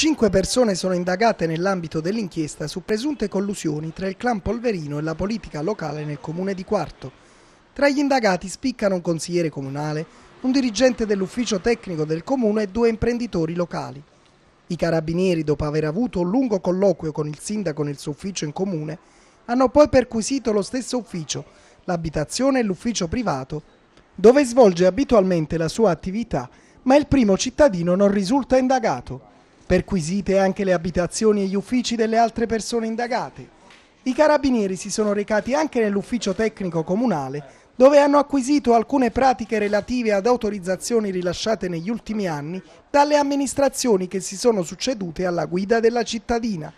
Cinque persone sono indagate nell'ambito dell'inchiesta su presunte collusioni tra il clan Polverino e la politica locale nel comune di Quarto. Tra gli indagati spiccano un consigliere comunale, un dirigente dell'ufficio tecnico del comune e due imprenditori locali. I carabinieri, dopo aver avuto un lungo colloquio con il sindaco nel suo ufficio in comune, hanno poi perquisito lo stesso ufficio, l'abitazione e l'ufficio privato, dove svolge abitualmente la sua attività, ma il primo cittadino non risulta indagato perquisite anche le abitazioni e gli uffici delle altre persone indagate. I carabinieri si sono recati anche nell'ufficio tecnico comunale dove hanno acquisito alcune pratiche relative ad autorizzazioni rilasciate negli ultimi anni dalle amministrazioni che si sono succedute alla guida della cittadina.